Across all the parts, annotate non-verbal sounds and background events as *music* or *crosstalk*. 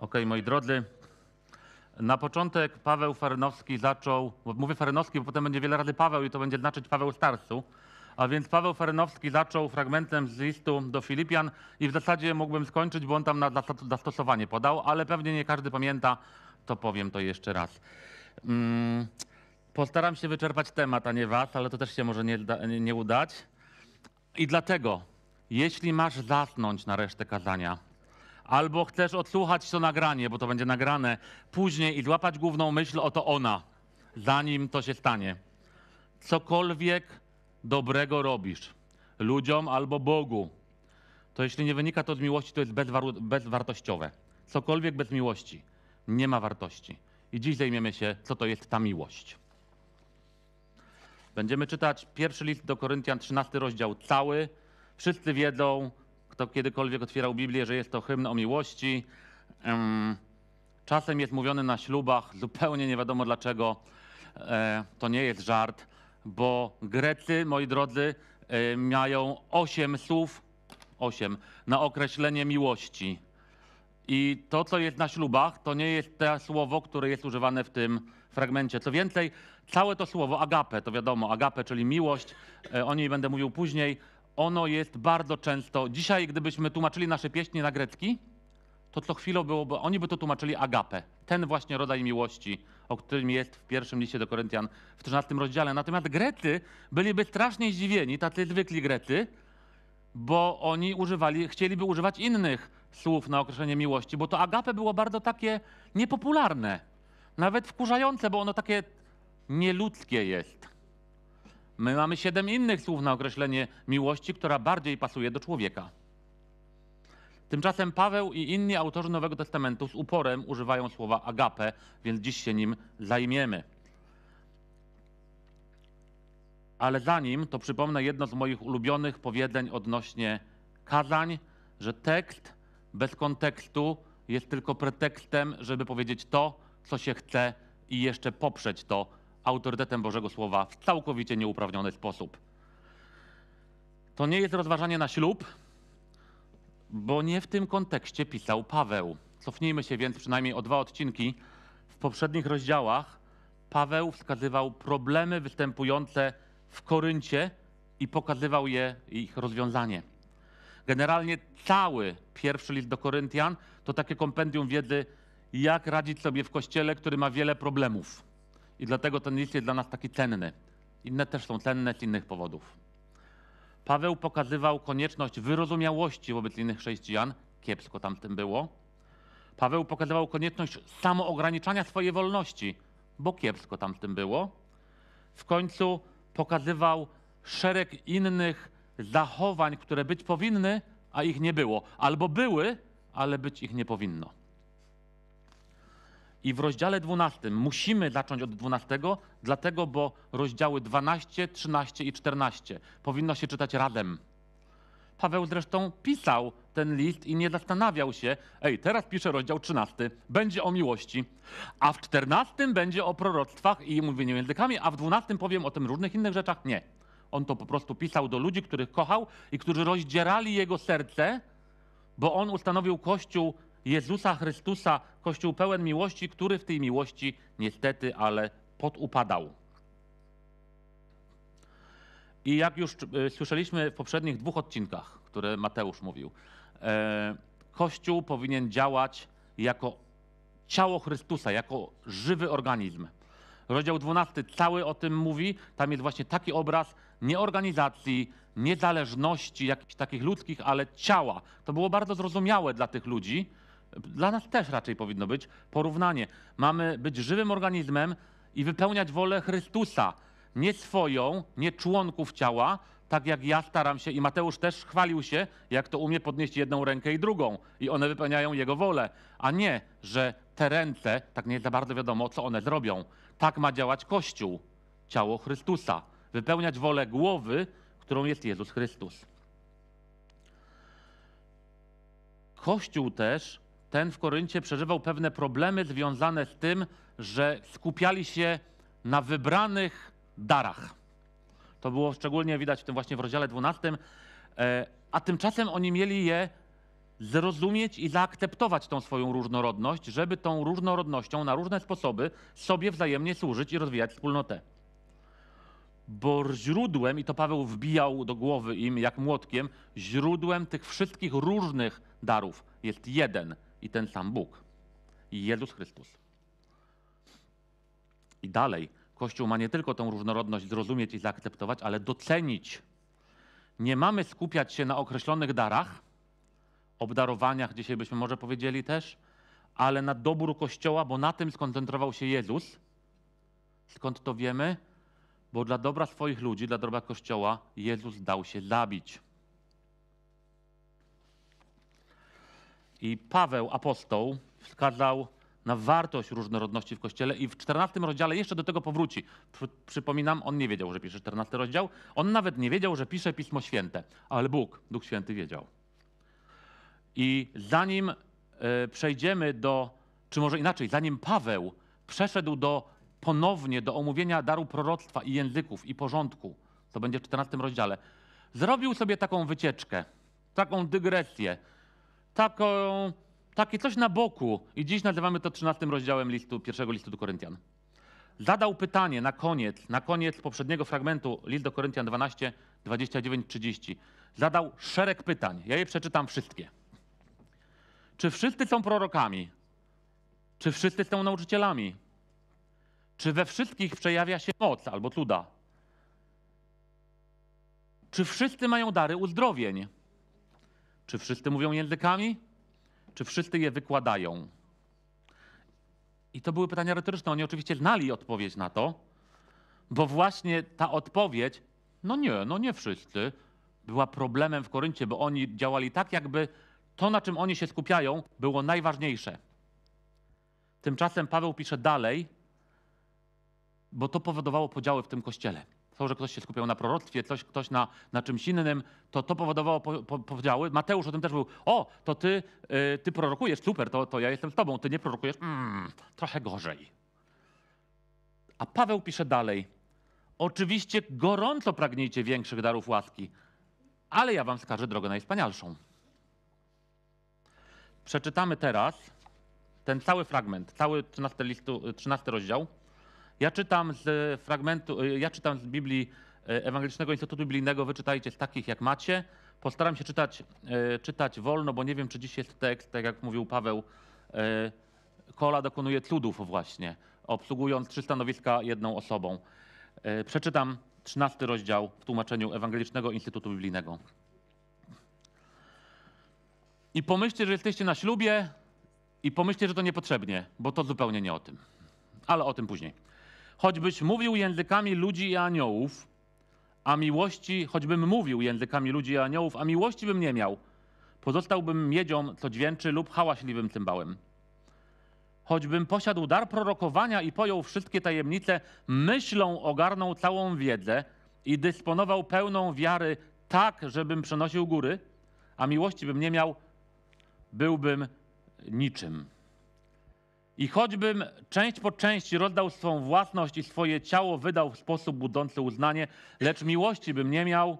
OK, moi drodzy. Na początek Paweł Farnowski zaczął, mówię Farnowski, bo potem będzie wiele razy Paweł i to będzie znaczyć Paweł starsu, A więc Paweł Farnowski zaczął fragmentem z listu do Filipian i w zasadzie mógłbym skończyć, bo on tam na zastosowanie podał, ale pewnie nie każdy pamięta, to powiem to jeszcze raz. Mm, postaram się wyczerpać temat, a nie was, ale to też się może nie, nie udać. I dlatego, jeśli masz zasnąć na resztę kazania, albo chcesz odsłuchać to nagranie, bo to będzie nagrane później i złapać główną myśl, oto ona, zanim to się stanie. Cokolwiek dobrego robisz ludziom albo Bogu, to jeśli nie wynika to z miłości, to jest bezwartościowe. Cokolwiek bez miłości nie ma wartości. I dziś zajmiemy się, co to jest ta miłość. Będziemy czytać pierwszy list do Koryntian, 13 rozdział cały. Wszyscy wiedzą, kto kiedykolwiek otwierał Biblię, że jest to hymn o miłości. Czasem jest mówiony na ślubach, zupełnie nie wiadomo dlaczego. E, to nie jest żart, bo Grecy, moi drodzy, e, mają osiem słów, osiem, na określenie miłości. I to, co jest na ślubach, to nie jest to słowo, które jest używane w tym fragmencie. Co więcej, całe to słowo, agape, to wiadomo, agape, czyli miłość, e, o niej będę mówił później, ono jest bardzo często. Dzisiaj, gdybyśmy tłumaczyli nasze pieśni na grecki, to co chwilę byłoby, oni by to tłumaczyli agape, ten właśnie rodzaj miłości, o którym jest w pierwszym liście do Koryntian w 13 rozdziale. Natomiast Grecy byliby strasznie zdziwieni, tacy zwykli grecy, bo oni używali, chcieliby używać innych słów na określenie miłości, bo to agape było bardzo takie niepopularne, nawet wkurzające, bo ono takie nieludzkie jest. My mamy siedem innych słów na określenie miłości, która bardziej pasuje do człowieka. Tymczasem Paweł i inni autorzy Nowego Testamentu z uporem używają słowa agape, więc dziś się nim zajmiemy. Ale zanim, to przypomnę jedno z moich ulubionych powiedzeń odnośnie kazań, że tekst bez kontekstu jest tylko pretekstem, żeby powiedzieć to, co się chce i jeszcze poprzeć to, autorytetem Bożego Słowa w całkowicie nieuprawniony sposób. To nie jest rozważanie na ślub, bo nie w tym kontekście pisał Paweł. Cofnijmy się więc przynajmniej o dwa odcinki. W poprzednich rozdziałach Paweł wskazywał problemy występujące w Koryncie i pokazywał je ich rozwiązanie. Generalnie cały pierwszy list do Koryntian to takie kompendium wiedzy, jak radzić sobie w kościele, który ma wiele problemów. I dlatego ten list jest dla nas taki cenny. Inne też są cenne z innych powodów. Paweł pokazywał konieczność wyrozumiałości wobec innych chrześcijan, kiepsko tam w tym było. Paweł pokazywał konieczność samoograniczania swojej wolności, bo kiepsko tam w tym było. W końcu pokazywał szereg innych zachowań, które być powinny, a ich nie było. Albo były, ale być ich nie powinno. I w rozdziale 12 musimy zacząć od 12, dlatego bo rozdziały 12, 13 i 14 powinno się czytać radem. Paweł zresztą pisał ten list i nie zastanawiał się, ej, teraz piszę rozdział 13, będzie o miłości, a w 14 będzie o proroctwach i mówieniu językami, a w 12 powiem o tym różnych innych rzeczach. Nie. On to po prostu pisał do ludzi, których kochał i którzy rozdzierali jego serce, bo on ustanowił kościół Jezusa Chrystusa, Kościół pełen miłości, który w tej miłości niestety, ale podupadał. I jak już e, słyszeliśmy w poprzednich dwóch odcinkach, które Mateusz mówił, e, Kościół powinien działać jako ciało Chrystusa, jako żywy organizm. Rozdział 12 cały o tym mówi. Tam jest właśnie taki obraz nie organizacji, niezależności jakichś takich ludzkich, ale ciała. To było bardzo zrozumiałe dla tych ludzi, dla nas też raczej powinno być porównanie. Mamy być żywym organizmem i wypełniać wolę Chrystusa, nie swoją, nie członków ciała, tak jak ja staram się i Mateusz też chwalił się, jak to umie podnieść jedną rękę i drugą i one wypełniają jego wolę, a nie, że te ręce, tak nie za bardzo wiadomo, co one zrobią. Tak ma działać Kościół, ciało Chrystusa, wypełniać wolę głowy, którą jest Jezus Chrystus. Kościół też ten w Koryncie przeżywał pewne problemy związane z tym, że skupiali się na wybranych darach. To było szczególnie widać w tym właśnie w rozdziale 12. E, a tymczasem oni mieli je zrozumieć i zaakceptować tą swoją różnorodność, żeby tą różnorodnością na różne sposoby sobie wzajemnie służyć i rozwijać wspólnotę. Bo źródłem, i to Paweł wbijał do głowy im jak młotkiem, źródłem tych wszystkich różnych darów jest jeden – i ten sam Bóg. I Jezus Chrystus. I dalej, Kościół ma nie tylko tą różnorodność zrozumieć i zaakceptować, ale docenić. Nie mamy skupiać się na określonych darach, obdarowaniach, dzisiaj byśmy może powiedzieli też, ale na dobór Kościoła, bo na tym skoncentrował się Jezus. Skąd to wiemy? Bo dla dobra swoich ludzi, dla dobra Kościoła, Jezus dał się zabić. I Paweł, apostoł, wskazał na wartość różnorodności w Kościele i w 14 rozdziale jeszcze do tego powróci. Przypominam, on nie wiedział, że pisze 14 rozdział. On nawet nie wiedział, że pisze Pismo Święte, ale Bóg, Duch Święty wiedział. I zanim e, przejdziemy do, czy może inaczej, zanim Paweł przeszedł do ponownie do omówienia daru proroctwa i języków i porządku, to będzie w 14 rozdziale, zrobił sobie taką wycieczkę, taką dygresję, taką, takie coś na boku i dziś nazywamy to 13 rozdziałem listu, pierwszego listu do Koryntian. Zadał pytanie na koniec, na koniec poprzedniego fragmentu, list do Koryntian 12, 29, 30. Zadał szereg pytań. Ja je przeczytam wszystkie. Czy wszyscy są prorokami? Czy wszyscy są nauczycielami? Czy we wszystkich przejawia się moc albo cuda? Czy wszyscy mają dary uzdrowień? Czy wszyscy mówią językami? Czy wszyscy je wykładają? I to były pytania retoryczne. Oni oczywiście znali odpowiedź na to, bo właśnie ta odpowiedź, no nie, no nie wszyscy, była problemem w Koryncie, bo oni działali tak, jakby to, na czym oni się skupiają, było najważniejsze. Tymczasem Paweł pisze dalej, bo to powodowało podziały w tym kościele to, że ktoś się skupiał na proroctwie, coś, ktoś na, na czymś innym, to to powodowało po, po, podziały. Mateusz o tym też był. O, to ty, y, ty prorokujesz, super, to, to ja jestem z tobą. Ty nie prorokujesz, mm, trochę gorzej. A Paweł pisze dalej. Oczywiście gorąco pragnijcie większych darów łaski, ale ja wam wskażę drogę najwspanialszą. Przeczytamy teraz ten cały fragment, cały 13, listu, 13 rozdział ja czytam z e, fragmentu, e, ja czytam z Biblii e, Ewangelicznego Instytutu Biblijnego, wyczytajcie z takich jak macie. Postaram się czytać, czytać wolno, bo nie wiem, czy dziś jest tekst, tak jak mówił Paweł, Kola dokonuje cudów właśnie, obsługując trzy stanowiska jedną osobą. Przeczytam 13 rozdział w tłumaczeniu Ewangelicznego Instytutu Biblijnego. I pomyślcie, że jesteście na ślubie i pomyślcie, że to niepotrzebnie, bo to zupełnie nie o tym. Ale o tym później choćbyś mówił językami ludzi i aniołów, a miłości, choćbym mówił językami ludzi i aniołów, a miłości bym nie miał, pozostałbym miedzią, co dźwięczy, lub hałaśliwym cymbałem. Choćbym posiadł dar prorokowania i pojął wszystkie tajemnice, myślą ogarnął całą wiedzę i dysponował pełną wiary tak, żebym przenosił góry, a miłości bym nie miał, byłbym niczym. I choćbym część po części rozdał swą własność i swoje ciało wydał w sposób budzący uznanie, lecz miłości bym nie miał,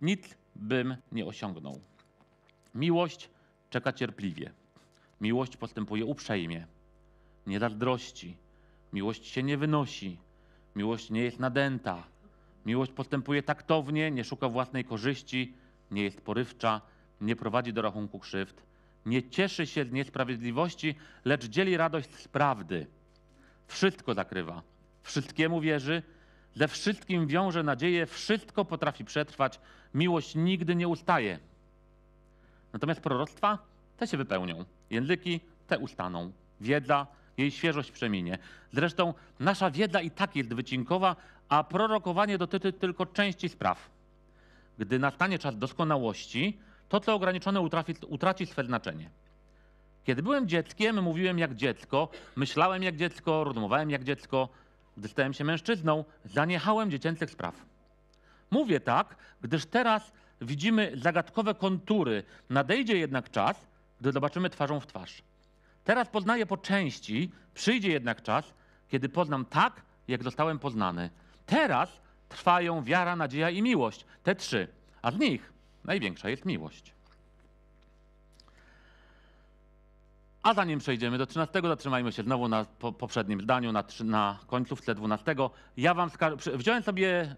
nic bym nie osiągnął. Miłość czeka cierpliwie. Miłość postępuje uprzejmie. Nie zazdrości. Miłość się nie wynosi. Miłość nie jest nadęta. Miłość postępuje taktownie, nie szuka własnej korzyści, nie jest porywcza, nie prowadzi do rachunku krzywd nie cieszy się z niesprawiedliwości, lecz dzieli radość z prawdy. Wszystko zakrywa, wszystkiemu wierzy, ze wszystkim wiąże nadzieję, wszystko potrafi przetrwać, miłość nigdy nie ustaje. Natomiast proroctwa te się wypełnią, języki te ustaną, wiedza, jej świeżość przeminie. Zresztą nasza wiedza i tak jest wycinkowa, a prorokowanie dotyczy tylko części spraw. Gdy nastanie czas doskonałości, to co ograniczone utrafi, utraci swe znaczenie. Kiedy byłem dzieckiem, mówiłem jak dziecko, myślałem jak dziecko, rozmowałem jak dziecko. Gdy stałem się mężczyzną, zaniechałem dziecięcych spraw. Mówię tak, gdyż teraz widzimy zagadkowe kontury. Nadejdzie jednak czas, gdy zobaczymy twarzą w twarz. Teraz poznaję po części, przyjdzie jednak czas, kiedy poznam tak, jak zostałem poznany. Teraz trwają wiara, nadzieja i miłość. Te trzy. A z nich Największa jest miłość. A zanim przejdziemy do 13, zatrzymajmy się znowu na po, poprzednim zdaniu, na, na końcówce 12. Ja wam wziąłem sobie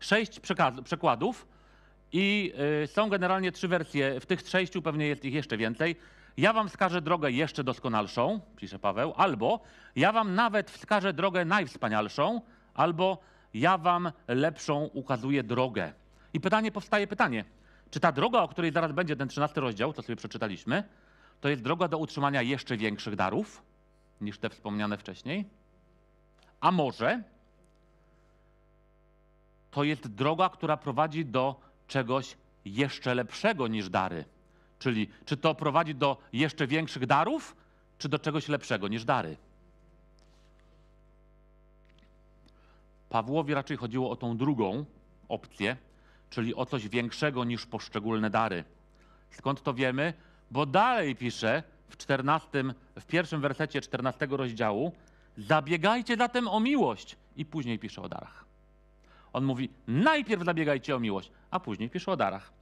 sześć przekładów i y, są generalnie trzy wersje. W tych sześciu pewnie jest ich jeszcze więcej. Ja wam wskażę drogę jeszcze doskonalszą, pisze Paweł, albo ja wam nawet wskażę drogę najwspanialszą, albo ja wam lepszą ukazuję drogę. I pytanie powstaje pytanie, czy ta droga, o której zaraz będzie ten 13 rozdział, co sobie przeczytaliśmy, to jest droga do utrzymania jeszcze większych darów niż te wspomniane wcześniej? A może to jest droga, która prowadzi do czegoś jeszcze lepszego niż dary? Czyli czy to prowadzi do jeszcze większych darów, czy do czegoś lepszego niż dary? Pawłowi raczej chodziło o tą drugą opcję, czyli o coś większego niż poszczególne dary. Skąd to wiemy? Bo dalej pisze w, 14, w pierwszym wersecie 14 rozdziału: Zabiegajcie zatem o miłość, i później pisze o darach. On mówi: Najpierw zabiegajcie o miłość, a później pisze o darach.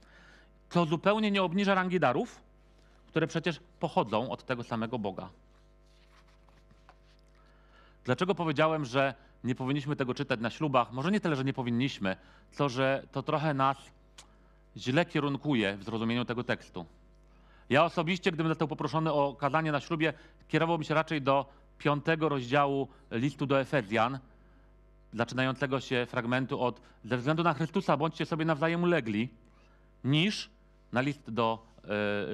Co zupełnie nie obniża rangi darów, które przecież pochodzą od tego samego Boga. Dlaczego powiedziałem, że nie powinniśmy tego czytać na ślubach. Może nie tyle, że nie powinniśmy, co że to trochę nas źle kierunkuje w zrozumieniu tego tekstu. Ja osobiście, gdybym został poproszony o kazanie na ślubie, kierowałbym się raczej do piątego rozdziału listu do Efezjan, zaczynającego się fragmentu od ze względu na Chrystusa bądźcie sobie nawzajem ulegli, niż na list do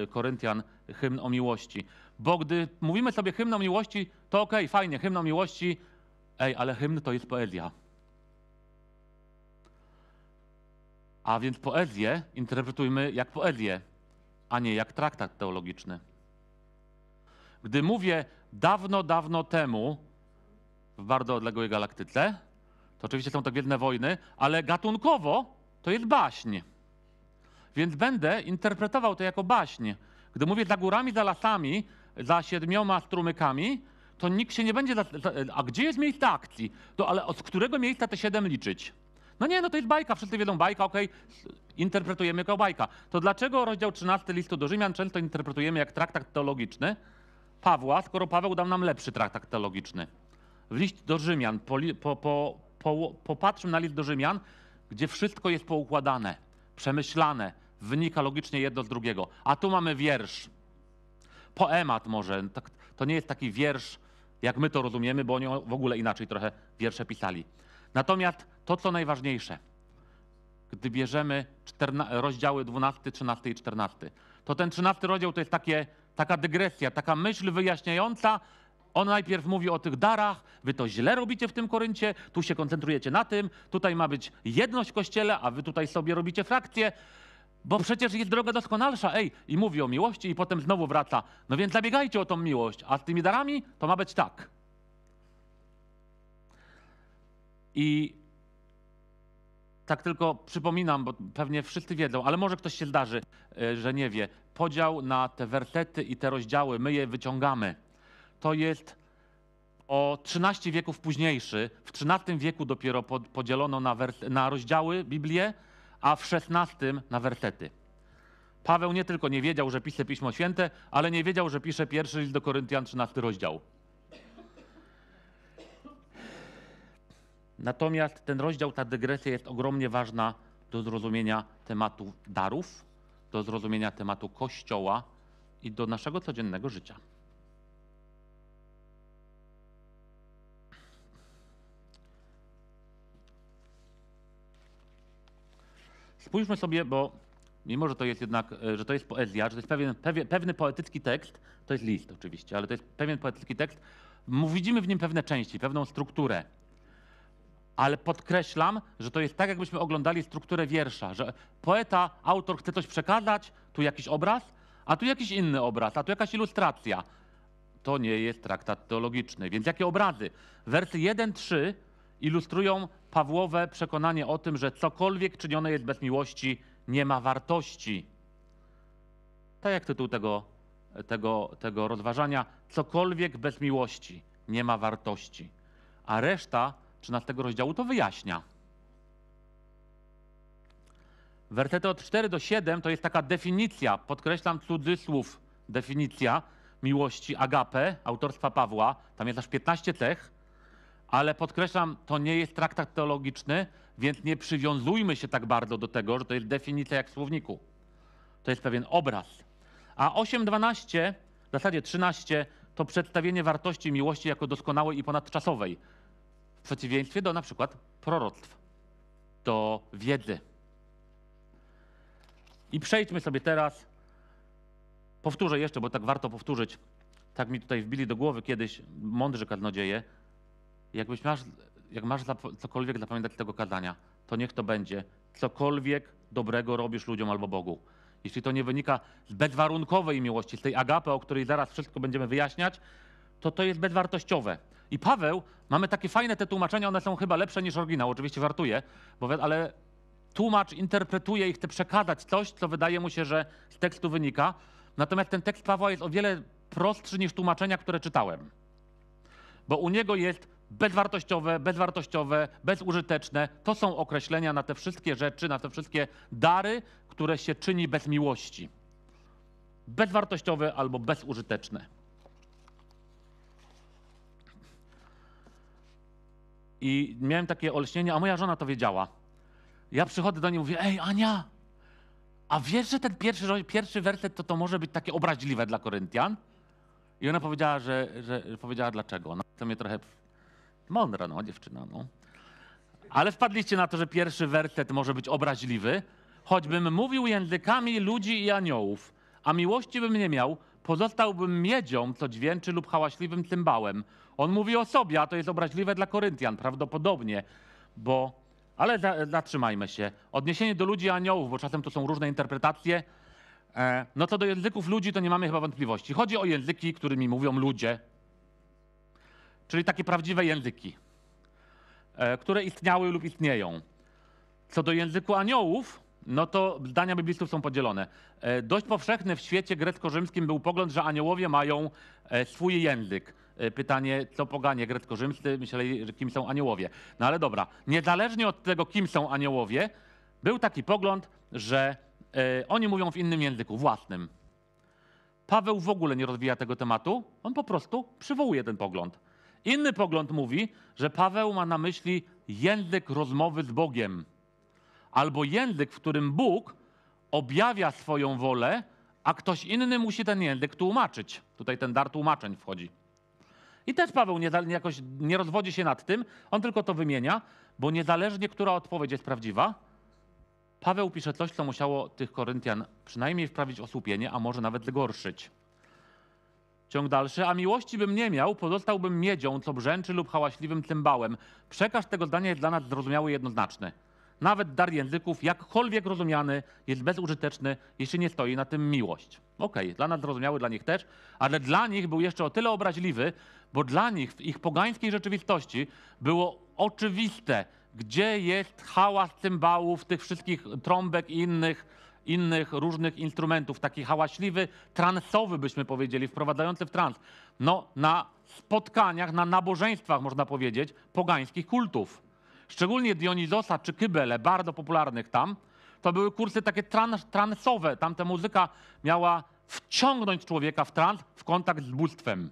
y, Koryntian hymn o miłości. Bo gdy mówimy sobie hymn o miłości, to okej, okay, fajnie, hymn o miłości, Ej, ale hymn to jest poezja. A więc poezję interpretujmy jak poezję, a nie jak traktat teologiczny. Gdy mówię dawno, dawno temu w bardzo odległej galaktyce, to oczywiście są to Gwiezdne Wojny, ale gatunkowo to jest baśń. Więc będę interpretował to jako baśń. Gdy mówię za górami, za lasami, za siedmioma strumykami, to nikt się nie będzie. A gdzie jest miejsce akcji? To ale od którego miejsca te siedem liczyć? No nie, no to jest bajka, wszyscy wiedzą bajka, okej, okay. interpretujemy jako bajka. To dlaczego rozdział 13 listu do Rzymian często interpretujemy jak traktat teologiczny Pawła, skoro Paweł dał nam lepszy traktat teologiczny? W list do Rzymian, po, po, po, po, popatrzmy na list do Rzymian, gdzie wszystko jest poukładane, przemyślane, wynika logicznie jedno z drugiego. A tu mamy wiersz, poemat może, tak, to nie jest taki wiersz jak my to rozumiemy, bo oni w ogóle inaczej trochę wiersze pisali. Natomiast to, co najważniejsze, gdy bierzemy rozdziały 12, 13 i 14, to ten 13 rozdział to jest takie, taka dygresja, taka myśl wyjaśniająca. On najpierw mówi o tych darach, wy to źle robicie w tym Koryncie, tu się koncentrujecie na tym, tutaj ma być jedność w Kościele, a wy tutaj sobie robicie frakcję. Bo przecież jest droga doskonalsza, ej, i mówi o miłości, i potem znowu wraca. No więc zabiegajcie o tą miłość, a z tymi darami to ma być tak. I tak tylko przypominam, bo pewnie wszyscy wiedzą, ale może ktoś się zdarzy, e, że nie wie. Podział na te wertety i te rozdziały, my je wyciągamy. To jest o 13 wieków późniejszy. W XIII wieku dopiero podzielono na, na rozdziały Biblię a w szesnastym na wersety. Paweł nie tylko nie wiedział, że pisze Pismo Święte, ale nie wiedział, że pisze pierwszy list do Koryntian, 13 rozdział. Natomiast ten rozdział, ta dygresja jest ogromnie ważna do zrozumienia tematu darów, do zrozumienia tematu Kościoła i do naszego codziennego życia. Spójrzmy sobie, bo mimo, że to jest jednak, e, że to jest poezja, że to jest pewien, pewien, pewny poetycki tekst, to jest list oczywiście, ale to jest pewien poetycki tekst, widzimy w nim pewne części, pewną strukturę. Ale podkreślam, że to jest tak, jakbyśmy oglądali strukturę wiersza, że poeta, autor chce coś przekazać, tu jakiś obraz, a tu jakiś inny obraz, a tu jakaś ilustracja. To nie jest traktat teologiczny. Więc jakie obrazy? Wersy 1-3 ilustrują Pawłowe przekonanie o tym, że cokolwiek czynione jest bez miłości, nie ma wartości. Tak jak tytuł tego, tego, tego rozważania, cokolwiek bez miłości nie ma wartości. A reszta 13 rozdziału to wyjaśnia. Wersety od 4 do 7 to jest taka definicja, podkreślam cudzysłów, definicja miłości agape autorstwa Pawła. Tam jest aż 15 cech ale podkreślam, to nie jest traktat teologiczny, więc nie przywiązujmy się tak bardzo do tego, że to jest definicja jak w słowniku. To jest pewien obraz. A 8.12, w zasadzie 13, to przedstawienie wartości miłości jako doskonałej i ponadczasowej, w przeciwieństwie do na przykład proroctw, do wiedzy. I przejdźmy sobie teraz, powtórzę jeszcze, bo tak warto powtórzyć, tak mi tutaj wbili do głowy kiedyś mądrzy kadnodzieje, Jakbyś masz, jak masz cokolwiek zapamiętać tego kadania, to niech to będzie. Cokolwiek dobrego robisz ludziom albo Bogu. Jeśli to nie wynika z bezwarunkowej miłości, z tej agapy, o której zaraz wszystko będziemy wyjaśniać, to to jest bezwartościowe. I Paweł, mamy takie fajne te tłumaczenia, one są chyba lepsze niż oryginał, oczywiście wartuje, bo, ale tłumacz interpretuje i chce przekazać coś, co wydaje mu się, że z tekstu wynika. Natomiast ten tekst Pawła jest o wiele prostszy niż tłumaczenia, które czytałem. Bo u niego jest bezwartościowe, bezwartościowe, bezużyteczne. To są określenia na te wszystkie rzeczy, na te wszystkie dary, które się czyni bez miłości. Bezwartościowe albo bezużyteczne. I miałem takie olśnienie, a moja żona to wiedziała. Ja przychodzę do niej i mówię, ej Ania, a wiesz, że ten pierwszy, pierwszy werset to, to może być takie obraźliwe dla Koryntian? I ona powiedziała, że, że powiedziała dlaczego. No, to mnie trochę Mądra, no, dziewczyna, no. Ale wpadliście na to, że pierwszy werset może być obraźliwy. Choćbym mówił językami ludzi i aniołów, a miłości bym nie miał, pozostałbym miedzią, co dźwięczy lub hałaśliwym cymbałem. On mówi o sobie, a to jest obraźliwe dla Koryntian, prawdopodobnie, bo... Ale zatrzymajmy się. Odniesienie do ludzi i aniołów, bo czasem to są różne interpretacje. E, no co do języków ludzi to nie mamy chyba wątpliwości. Chodzi o języki, którymi mówią ludzie, czyli takie prawdziwe języki, e, które istniały lub istnieją. Co do języku aniołów, no to zdania biblistów są podzielone. E, dość powszechny w świecie grecko-rzymskim był pogląd, że aniołowie mają e, swój język. Pytanie, co poganie grecko-rzymscy myśleli, że kim są aniołowie. No ale dobra, niezależnie od tego, kim są aniołowie, był taki pogląd, że oni mówią w innym języku, własnym. Paweł w ogóle nie rozwija tego tematu, on po prostu przywołuje ten pogląd. Inny pogląd mówi, że Paweł ma na myśli język rozmowy z Bogiem, albo język, w którym Bóg objawia swoją wolę, a ktoś inny musi ten język tłumaczyć. Tutaj ten dar tłumaczeń wchodzi. I też Paweł nie, jakoś nie rozwodzi się nad tym, on tylko to wymienia, bo niezależnie, która odpowiedź jest prawdziwa, Paweł pisze coś, co musiało tych Koryntian przynajmniej wprawić osłupienie, a może nawet zgorszyć. Ciąg dalszy, a miłości bym nie miał, pozostałbym miedzią, co brzęczy lub hałaśliwym cymbałem. Przekaż tego zdania jest dla nas zrozumiały i jednoznaczny. Nawet dar języków, jakkolwiek rozumiany, jest bezużyteczny, jeśli nie stoi na tym miłość. Okej, okay, dla nas zrozumiały, dla nich też, ale dla nich był jeszcze o tyle obraźliwy, bo dla nich w ich pogańskiej rzeczywistości było oczywiste, gdzie jest hałas cymbałów, tych wszystkich trąbek i innych innych różnych instrumentów, taki hałaśliwy, transowy byśmy powiedzieli, wprowadzający w trans. No, na spotkaniach, na nabożeństwach, można powiedzieć, pogańskich kultów. Szczególnie Dionizosa czy Kybele, bardzo popularnych tam, to były kursy takie trans, transowe. Tamta muzyka miała wciągnąć człowieka w trans, w kontakt z bóstwem.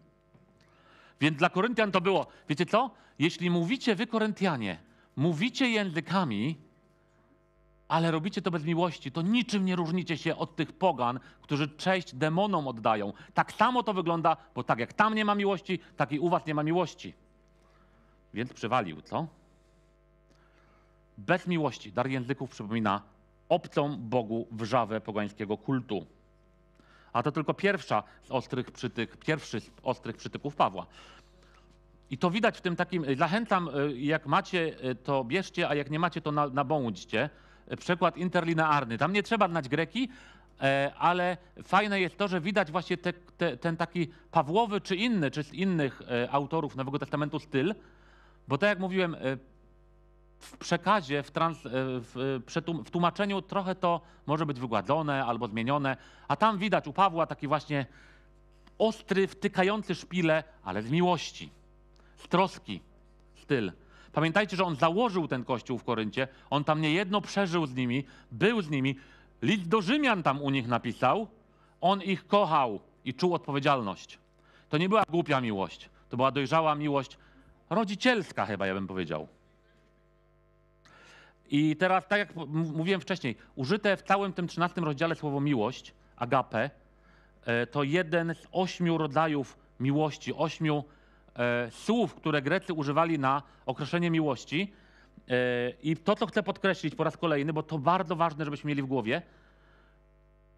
Więc dla Koryntian to było, wiecie co? Jeśli mówicie wy, Koryntianie, mówicie językami, ale robicie to bez miłości, to niczym nie różnicie się od tych pogan, którzy cześć demonom oddają. Tak samo to wygląda, bo tak jak tam nie ma miłości, tak i u was nie ma miłości. Więc przywalił, co? Bez miłości dar języków przypomina obcą Bogu wrzawę pogańskiego kultu. A to tylko pierwsza z ostrych przytyk, pierwszy z ostrych przytyków Pawła. I to widać w tym takim, zachęcam, y, jak macie, y, to bierzcie, a jak nie macie, to nabądźcie. Na przekład interlinearny. Tam nie trzeba znać greki, e, ale fajne jest to, że widać właśnie te, te, ten taki Pawłowy czy inny, czy z innych e, autorów Nowego Testamentu styl, bo tak jak mówiłem, e, w przekazie, w, trans, w, w tłumaczeniu trochę to może być wygładzone albo zmienione, a tam widać u Pawła taki właśnie ostry, wtykający szpile, ale z miłości, z troski styl. Pamiętajcie, że on założył ten kościół w Koryncie, on tam niejedno przeżył z nimi, był z nimi. List do Rzymian tam u nich napisał. On ich kochał i czuł odpowiedzialność. To nie była głupia miłość, to była dojrzała miłość, rodzicielska chyba, ja bym powiedział. I teraz, tak jak mówiłem wcześniej, użyte w całym tym 13 rozdziale słowo miłość, agape, e, to jeden z ośmiu rodzajów miłości, ośmiu E, słów, które Grecy używali na określenie miłości. E, I to, co chcę podkreślić po raz kolejny, bo to bardzo ważne, żebyśmy mieli w głowie,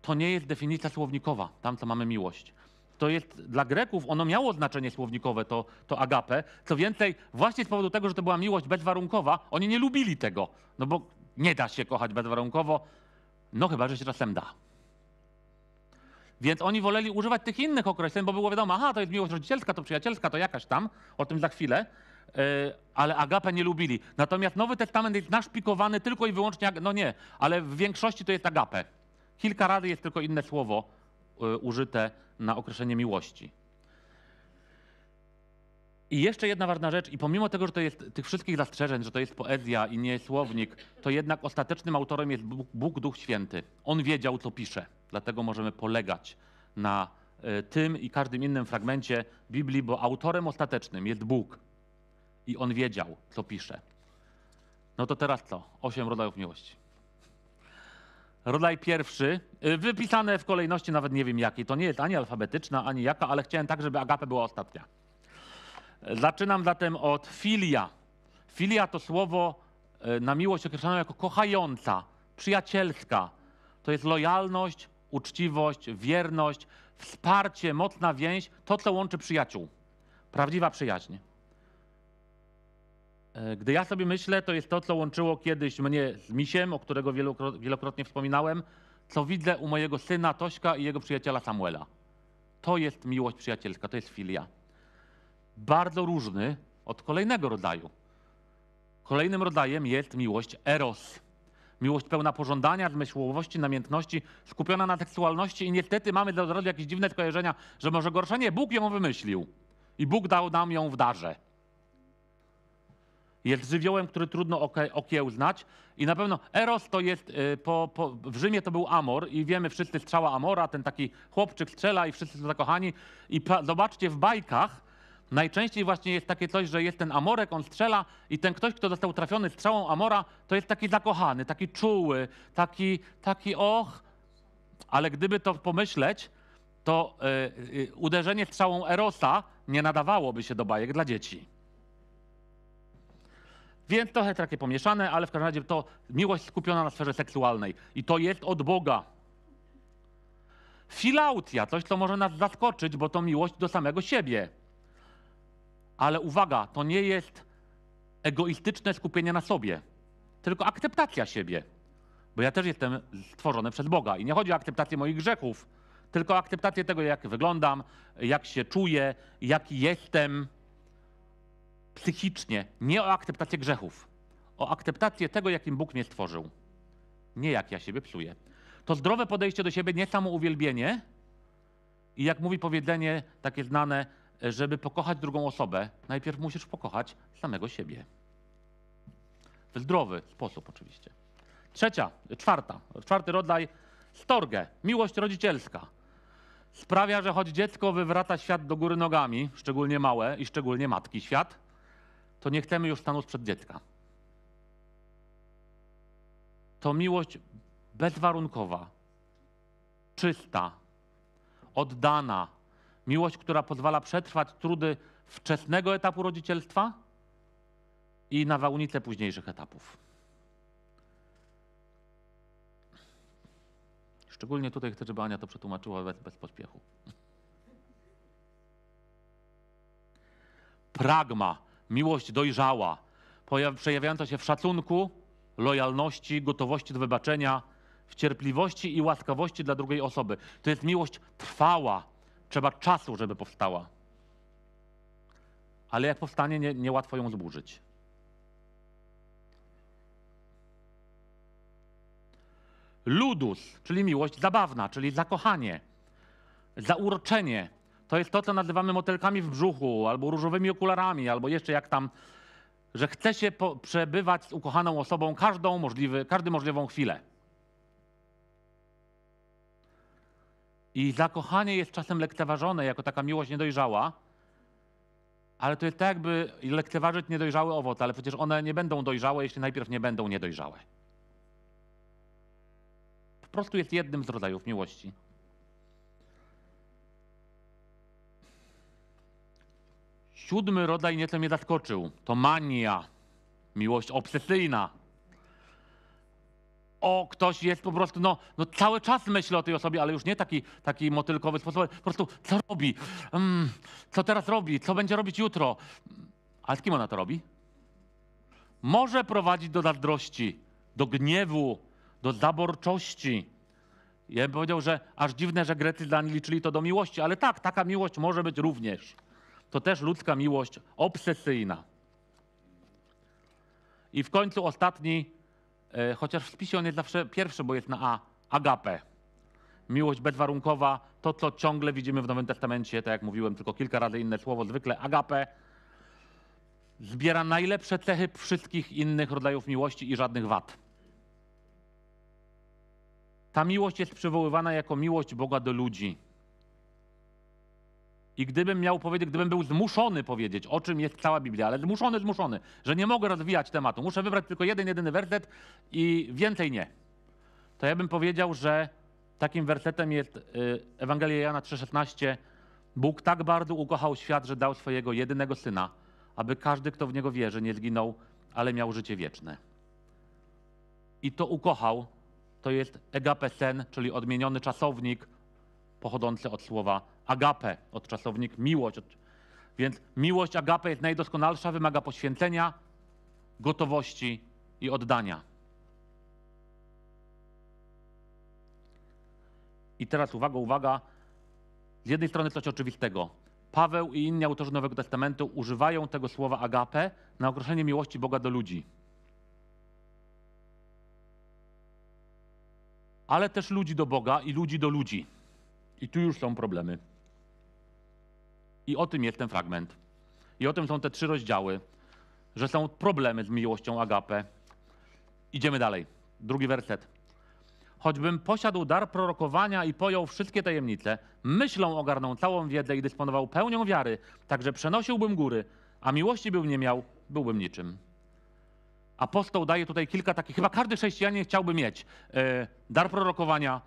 to nie jest definicja słownikowa, tam co mamy miłość. To jest dla Greków, ono miało znaczenie słownikowe, to, to agape. Co więcej, właśnie z powodu tego, że to była miłość bezwarunkowa, oni nie lubili tego. No bo nie da się kochać bezwarunkowo, no chyba, że się czasem da. Więc oni woleli używać tych innych określeń, bo było wiadomo, aha, to jest miłość rodzicielska, to przyjacielska, to jakaś tam, o tym za chwilę, e, ale agapę nie lubili. Natomiast Nowy Testament jest naszpikowany tylko i wyłącznie, no nie, ale w większości to jest agapę. Kilka razy jest tylko inne słowo e, użyte na określenie miłości. I jeszcze jedna ważna rzecz, i pomimo tego, że to jest tych wszystkich zastrzeżeń, że to jest poezja i nie słownik, to jednak ostatecznym autorem jest Bóg, Bóg Duch Święty. On wiedział, co pisze, dlatego możemy polegać na e, tym i każdym innym fragmencie Biblii, bo autorem ostatecznym jest Bóg i on wiedział, co pisze. No to teraz co? Osiem rodzajów miłości. Rodaj pierwszy, y, wypisane w kolejności, nawet nie wiem jakiej. To nie jest ani alfabetyczna, ani jaka, ale chciałem tak, żeby agapę była ostatnia. Zaczynam zatem od filia. Filia to słowo e, na miłość określone jako kochająca, przyjacielska. To jest lojalność, uczciwość, wierność, wsparcie, mocna więź, to co łączy przyjaciół. Prawdziwa przyjaźń. E, gdy ja sobie myślę, to jest to, co łączyło kiedyś mnie z misiem, o którego wielokrotnie wspominałem, co widzę u mojego syna Tośka i jego przyjaciela Samuela. To jest miłość przyjacielska, to jest filia bardzo różny od kolejnego rodzaju. Kolejnym rodzajem jest miłość eros. Miłość pełna pożądania, zmysłowości, namiętności, skupiona na seksualności i niestety mamy do drodze jakieś dziwne skojarzenia, że może gorsze nie, Bóg ją wymyślił i Bóg dał nam ją w darze. Jest żywiołem, który trudno okiełznać i na pewno eros to jest, y, po, po, w Rzymie to był Amor i wiemy wszyscy strzała Amora, ten taki chłopczyk strzela i wszyscy są zakochani i pa, zobaczcie w bajkach, Najczęściej właśnie jest takie coś, że jest ten amorek, on strzela i ten ktoś, kto został trafiony strzałą amora, to jest taki zakochany, taki czuły, taki, taki och. Ale gdyby to pomyśleć, to yy, yy, uderzenie strzałą Erosa nie nadawałoby się do bajek dla dzieci. Więc trochę takie pomieszane, ale w każdym razie to miłość skupiona na sferze seksualnej. I to jest od Boga. Filautia, coś, co może nas zaskoczyć, bo to miłość do samego siebie. Ale uwaga, to nie jest egoistyczne skupienie na sobie, tylko akceptacja siebie. Bo ja też jestem stworzony przez Boga i nie chodzi o akceptację moich grzechów, tylko o akceptację tego, jak wyglądam, jak się czuję, jaki jestem psychicznie. Nie o akceptację grzechów, o akceptację tego, jakim Bóg mnie stworzył. Nie jak ja siebie psuję. To zdrowe podejście do siebie, nie samo uwielbienie. I jak mówi powiedzenie takie znane, żeby pokochać drugą osobę, najpierw musisz pokochać samego siebie. W zdrowy sposób oczywiście. Trzecia, czwarta, czwarty rodzaj storgę, miłość rodzicielska. Sprawia, że choć dziecko wywraca świat do góry nogami, szczególnie małe i szczególnie matki świat, to nie chcemy już stanu sprzed dziecka. To miłość bezwarunkowa, czysta, oddana, Miłość, która pozwala przetrwać trudy wczesnego etapu rodzicielstwa i nawałnice późniejszych etapów. Szczególnie tutaj chcę, żeby Ania to przetłumaczyła bez, bez pośpiechu. Pragma, miłość dojrzała, przejawiająca się w szacunku, lojalności, gotowości do wybaczenia, w cierpliwości i łaskawości dla drugiej osoby. To jest miłość trwała, Trzeba czasu, żeby powstała. Ale jak powstanie, nie, niełatwo ją zburzyć. Ludus, czyli miłość zabawna, czyli zakochanie, zauroczenie. To jest to, co nazywamy motylkami w brzuchu, albo różowymi okularami, albo jeszcze jak tam, że chce się po- przebywać z ukochaną osobą każdą możliwy, każdy możliwą chwilę. I zakochanie jest czasem lekceważone jako taka miłość niedojrzała, ale to jest tak, jakby lekceważyć niedojrzałe owoce, ale przecież one nie będą dojrzałe, jeśli najpierw nie będą niedojrzałe. Po prostu jest jednym z rodzajów miłości. Siódmy rodzaj nieco mnie zaskoczył. To mania, miłość obsesyjna o ktoś jest po prostu, no, no cały czas myślę o tej osobie, ale już nie taki, taki motylkowy sposób, po prostu co robi, mm, co teraz robi, co będzie robić jutro. Ale z kim ona to robi? Może prowadzić do zazdrości, do gniewu, do zaborczości. Ja bym powiedział, że aż dziwne, że Grecy dla nich liczyli to do miłości, ale tak, taka miłość może być również. To też ludzka miłość obsesyjna. I w końcu ostatni E, chociaż w spisie on jest zawsze pierwszy, bo jest na A, agape. Miłość bezwarunkowa, to co ciągle widzimy w Nowym Testamencie, tak jak mówiłem, tylko kilka razy inne słowo, zwykle agape, zbiera najlepsze cechy wszystkich innych rodzajów miłości i żadnych wad. Ta miłość jest przywoływana jako miłość Boga do ludzi. I gdybym miał powiedzieć, gdybym był zmuszony powiedzieć, o czym jest cała Biblia, ale zmuszony, zmuszony, że nie mogę rozwijać tematu, muszę wybrać tylko jeden, jedyny werset i więcej nie, to ja bym powiedział, że takim wersetem jest y, Ewangelia Jana 3,16. Bóg tak bardzo ukochał świat, że dał swojego jedynego syna, aby każdy, kto w niego wierzy, nie zginął, ale miał życie wieczne. I to ukochał to jest egapesen, czyli odmieniony czasownik pochodzące od słowa agape, od czasownik miłość. Od... Więc miłość agape jest najdoskonalsza, wymaga poświęcenia, gotowości i oddania. I teraz uwaga, uwaga. Z jednej strony coś oczywistego. Paweł i inni autorzy Nowego Testamentu używają tego słowa agape na określenie miłości Boga do ludzi. Ale też ludzi do Boga i ludzi do ludzi. I tu już są problemy. I o tym jest ten fragment. I o tym są te trzy rozdziały, że są problemy z miłością agape. Idziemy dalej. Drugi werset. Choćbym posiadł dar prorokowania i pojął wszystkie tajemnice, myślą ogarnął całą wiedzę i dysponował pełnią wiary, także przenosiłbym góry, a miłości bym nie miał, byłbym niczym. Apostoł daje tutaj kilka takich, chyba każdy chrześcijanin chciałby mieć e, dar prorokowania,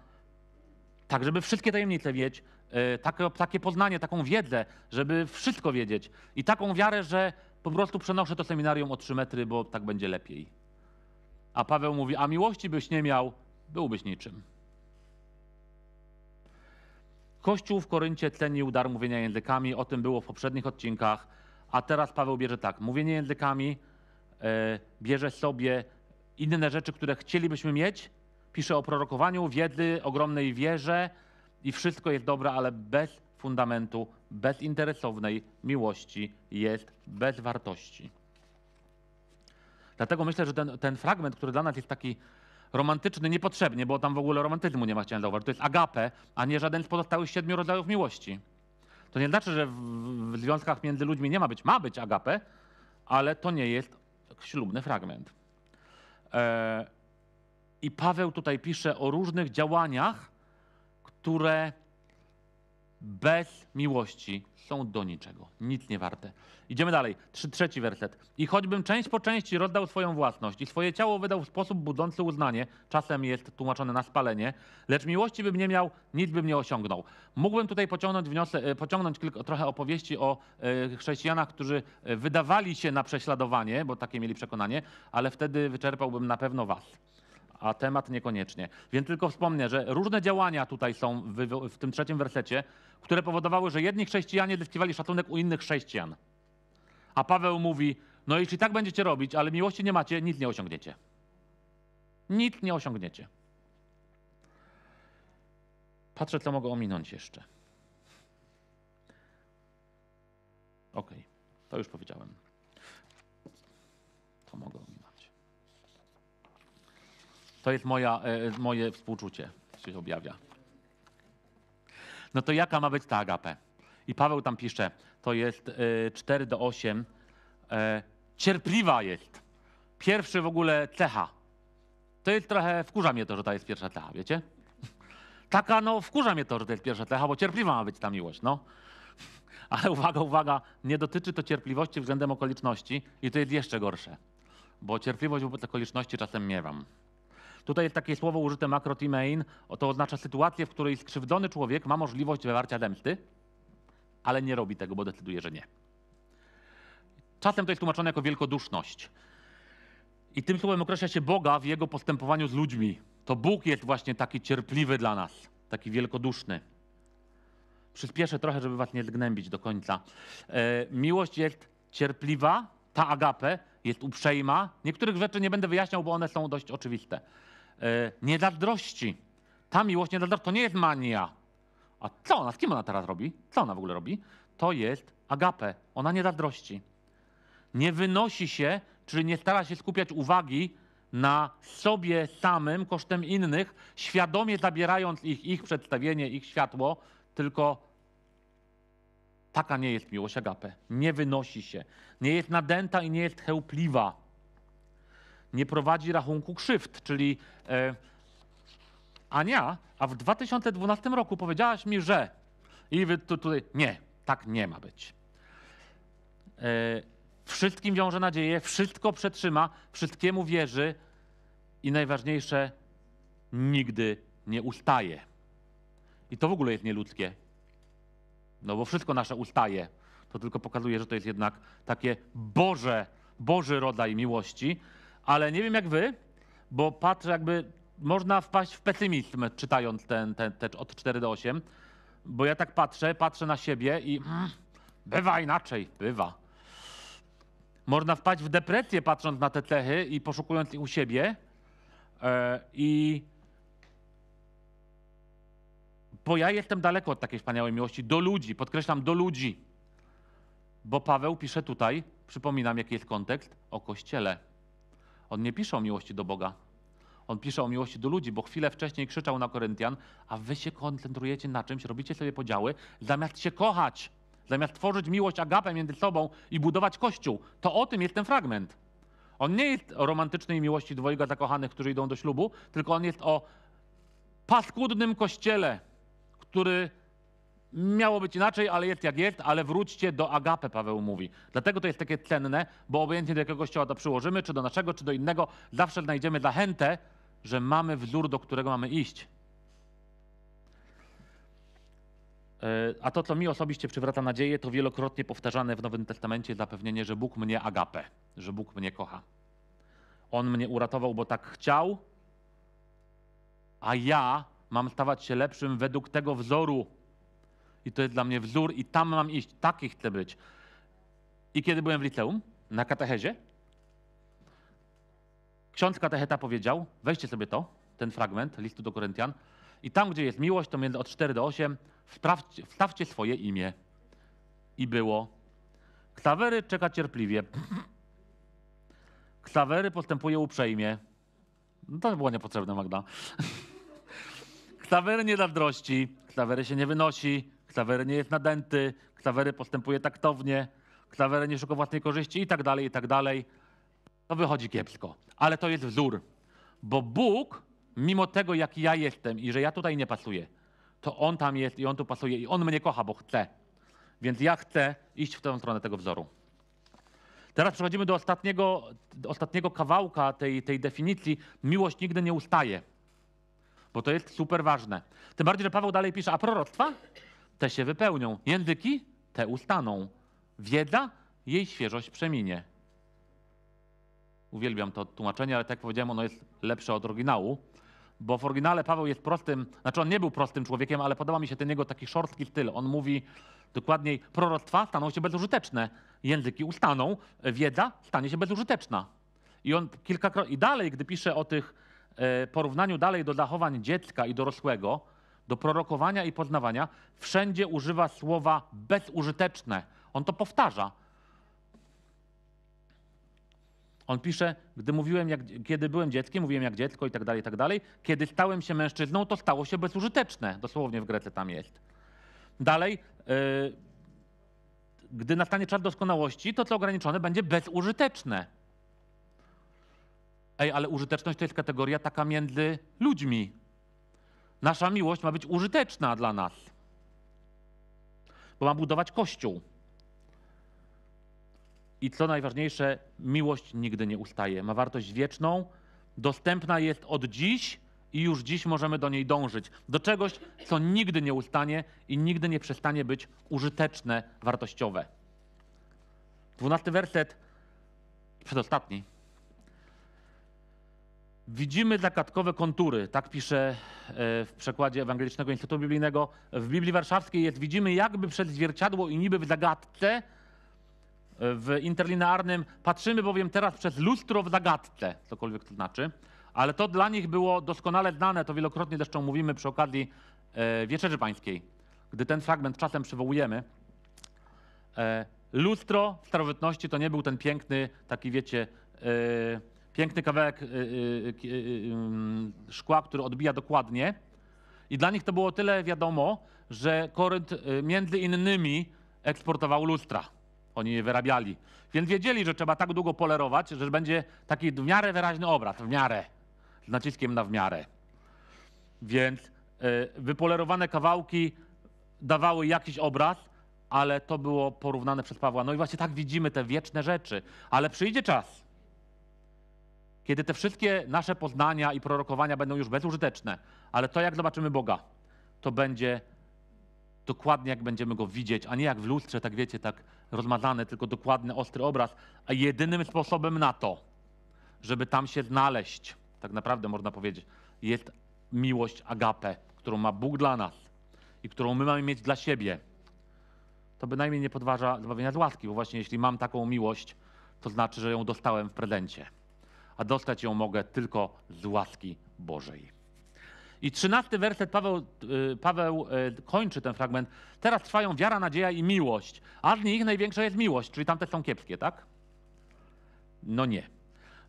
tak, żeby wszystkie tajemnice wiedzieć, e, takie, takie poznanie, taką wiedzę, żeby wszystko wiedzieć. I taką wiarę, że po prostu przenoszę to seminarium o 3 metry, bo tak będzie lepiej. A Paweł mówi, a miłości byś nie miał, byłbyś niczym. Kościół w Koryncie cenił dar mówienia językami, o tym było w poprzednich odcinkach, a teraz Paweł bierze tak, mówienie językami, yy, bierze sobie inne rzeczy, które chcielibyśmy mieć, pisze o prorokowaniu wiedzy, ogromnej wierze i wszystko jest dobre, ale bez fundamentu, bezinteresownej miłości jest bez wartości. Dlatego myślę, że ten, ten fragment, który dla nas jest taki romantyczny niepotrzebnie, bo tam w ogóle romantyzmu nie ma, chciałem zauważyć. To jest agape, a nie żaden z pozostałych siedmiu rodzajów miłości. To nie znaczy, że w, w związkach między ludźmi nie ma być. Ma być agape, ale to nie jest ślubny fragment. E, i Paweł tutaj pisze o różnych działaniach, które bez miłości są do niczego, nic nie warte. Idziemy dalej. Trzy, trzeci werset. I choćbym część po części rozdał swoją własność i swoje ciało wydał w sposób budzący uznanie, czasem jest tłumaczone na spalenie, lecz miłości bym nie miał, nic bym nie osiągnął. Mógłbym tutaj pociągnąć, e, pociągnąć kilka, trochę opowieści o e, chrześcijanach, którzy e, wydawali się na prześladowanie, bo takie mieli przekonanie, ale wtedy wyczerpałbym na pewno was a temat niekoniecznie. Więc tylko wspomnę, że różne działania tutaj są w, w tym trzecim wersecie, które powodowały, że jedni chrześcijanie zyskiwali szacunek u innych chrześcijan. A Paweł mówi, no jeśli tak będziecie robić, ale miłości nie macie, nic nie osiągniecie. Nic nie osiągniecie. Patrzę, co mogę ominąć jeszcze. Okej, okay. to już powiedziałem. To mogę to jest moja, e, moje współczucie, się objawia. No to jaka ma być ta agape? I Paweł tam pisze, to jest 4 e, do 8. E, cierpliwa jest. Pierwszy w ogóle cecha. To jest trochę, wkurza mnie to, że to jest pierwsza cecha, wiecie? Taka, no wkurza mnie to, że to jest pierwsza cecha, bo cierpliwa ma być ta miłość, no. Ale uwaga, uwaga, nie dotyczy to cierpliwości względem okoliczności i to jest jeszcze gorsze, bo cierpliwość wobec okoliczności czasem miewam. Tutaj jest takie słowo użyte macro timein. To oznacza sytuację, w której skrzywdzony człowiek ma możliwość wywarcia zemsty, ale nie robi tego, bo decyduje, że nie. Czasem to jest tłumaczone jako wielkoduszność. I tym słowem określa się Boga w jego postępowaniu z ludźmi. To Bóg jest właśnie taki cierpliwy dla nas, taki wielkoduszny. Przyspieszę trochę, żeby was nie zgnębić do końca. E, miłość jest cierpliwa, ta agape jest uprzejma. Niektórych rzeczy nie będę wyjaśniał, bo one są dość oczywiste. E, nie dla Ta miłość nie dla to nie jest mania. A co ona, z kim ona teraz robi? Co ona w ogóle robi? To jest agape. Ona nie zazdrości. Nie wynosi się, czyli nie stara się skupiać uwagi na sobie samym kosztem innych, świadomie zabierając ich, ich przedstawienie, ich światło, tylko taka nie jest miłość agape. Nie wynosi się. Nie jest nadęta i nie jest chełpliwa nie prowadzi rachunku krzywd, czyli e, Ania, a w 2012 roku powiedziałaś mi, że i wy tu, tutaj nie, tak nie ma być. E, wszystkim wiąże nadzieję, wszystko przetrzyma, wszystkiemu wierzy i najważniejsze, nigdy nie ustaje. I to w ogóle jest nieludzkie, no bo wszystko nasze ustaje. To tylko pokazuje, że to jest jednak takie Boże, Boży rodzaj miłości ale nie wiem jak wy, bo patrzę jakby, można wpaść w pesymizm czytając ten, ten, ten od 4 do 8, bo ja tak patrzę, patrzę na siebie i mm, bywa inaczej, bywa. Można wpaść w depresję patrząc na te cechy i poszukując ich u siebie yy, i bo ja jestem daleko od takiej wspaniałej miłości do ludzi, podkreślam do ludzi. Bo Paweł pisze tutaj, przypominam jaki jest kontekst, o kościele. On nie pisze o miłości do Boga. On pisze o miłości do ludzi, bo chwilę wcześniej krzyczał na Koryntian, a wy się koncentrujecie na czymś, robicie sobie podziały, zamiast się kochać, zamiast tworzyć miłość agapę między sobą i budować Kościół. To o tym jest ten fragment. On nie jest o romantycznej miłości dwojga zakochanych, którzy idą do ślubu, tylko on jest o paskudnym Kościele, który miało być inaczej, ale jest jak jest, ale wróćcie do agape, Paweł mówi. Dlatego to jest takie cenne, bo obojętnie do jakiego kościoła to przyłożymy, czy do naszego, czy do innego, zawsze znajdziemy zachętę, że mamy wzór, do którego mamy iść. E, a to, co mi osobiście przywraca nadzieję, to wielokrotnie powtarzane w Nowym Testamencie zapewnienie, że Bóg mnie agape, że Bóg mnie kocha. On mnie uratował, bo tak chciał, a ja mam stawać się lepszym według tego wzoru, i to jest dla mnie wzór i tam mam iść, taki chcę być. I kiedy byłem w liceum, na katechezie, ksiądz katecheta powiedział, weźcie sobie to, ten fragment listu do Koryntian, i tam, gdzie jest miłość, to między od 4 do 8, wstawcie, wstawcie swoje imię. I było. Ksawery czeka cierpliwie. Ksawery postępuje uprzejmie. No to było niepotrzebne, Magda. *laughs* Ksawery nie zazdrości. Ksawery się nie wynosi. Ksawery nie jest nadęty, Ksawery postępuje taktownie, Ksawery nie szuka własnej korzyści i tak dalej, i tak dalej. To wychodzi kiepsko. Ale to jest wzór, bo Bóg, mimo tego, jaki ja jestem i że ja tutaj nie pasuję, to On tam jest i On tu pasuje i On mnie kocha, bo chce. Więc ja chcę iść w tę stronę tego wzoru. Teraz przechodzimy do ostatniego, do ostatniego kawałka tej, tej definicji. Miłość nigdy nie ustaje, bo to jest super ważne. Tym bardziej, że Paweł dalej pisze, a proroctwa? te się wypełnią. Języki te ustaną. Wiedza jej świeżość przeminie. Uwielbiam to tłumaczenie, ale tak jak powiedziałem, ono jest lepsze od oryginału, bo w oryginale Paweł jest prostym, znaczy on nie był prostym człowiekiem, ale podoba mi się ten jego taki szorstki styl. On mówi dokładniej, proroctwa staną się bezużyteczne, języki ustaną, wiedza stanie się bezużyteczna. I on kilka i dalej, gdy pisze o tych e, porównaniu dalej do zachowań dziecka i dorosłego, do prorokowania i poznawania, wszędzie używa słowa bezużyteczne. On to powtarza. On pisze, gdy mówiłem, jak, kiedy byłem dzieckiem, mówiłem jak dziecko i tak dalej, i tak dalej. Kiedy stałem się mężczyzną, to stało się bezużyteczne. Dosłownie w Grece tam jest. Dalej, yy, gdy nastanie czas doskonałości, to co ograniczone będzie bezużyteczne. Ej, ale użyteczność to jest kategoria taka między ludźmi. Nasza miłość ma być użyteczna dla nas, bo ma budować Kościół. I co najważniejsze, miłość nigdy nie ustaje. Ma wartość wieczną, dostępna jest od dziś i już dziś możemy do niej dążyć. Do czegoś, co nigdy nie ustanie i nigdy nie przestanie być użyteczne, wartościowe. Dwunasty werset, przedostatni. Widzimy zakładkowe kontury, tak pisze e, w przekładzie Ewangelicznego Instytutu Biblijnego. W Biblii Warszawskiej jest widzimy jakby przez zwierciadło i niby w zagadce. E, w interlinearnym patrzymy bowiem teraz przez lustro w zagadce, cokolwiek to znaczy. Ale to dla nich było doskonale znane, to wielokrotnie zresztą mówimy przy okazji e, Wieczerzy Pańskiej, gdy ten fragment czasem przywołujemy. Lustro w starożytności to nie był ten piękny, taki wiecie, piękny kawałek y, y, y, szkła, który odbija dokładnie. I dla nich to było tyle wiadomo, że Korynt między innymi eksportował lustra. Oni je wyrabiali. Więc wiedzieli, że trzeba tak długo polerować, że będzie taki w miarę wyraźny obraz, w miarę, z naciskiem na w miarę. Więc wypolerowane kawałki dawały jakiś obraz, ale to było porównane przez Pawła. No i właśnie tak widzimy te wieczne rzeczy. Ale przyjdzie czas, kiedy te wszystkie nasze poznania i prorokowania będą już bezużyteczne, ale to, jak zobaczymy Boga, to będzie dokładnie jak będziemy go widzieć, a nie jak w lustrze, tak wiecie, tak rozmazane, tylko dokładny, ostry obraz. A jedynym sposobem na to, żeby tam się znaleźć, tak naprawdę można powiedzieć, jest miłość agape, którą ma Bóg dla nas i którą my mamy mieć dla siebie. To bynajmniej nie podważa zbawienia z łaski, bo właśnie jeśli mam taką miłość, to znaczy, że ją dostałem w prezencie a dostać ją mogę tylko z łaski Bożej. I trzynasty werset Paweł, y, Paweł y, kończy ten fragment. Teraz trwają wiara, nadzieja i miłość, a z nich największa jest miłość, czyli tamte są kiepskie, tak? No nie.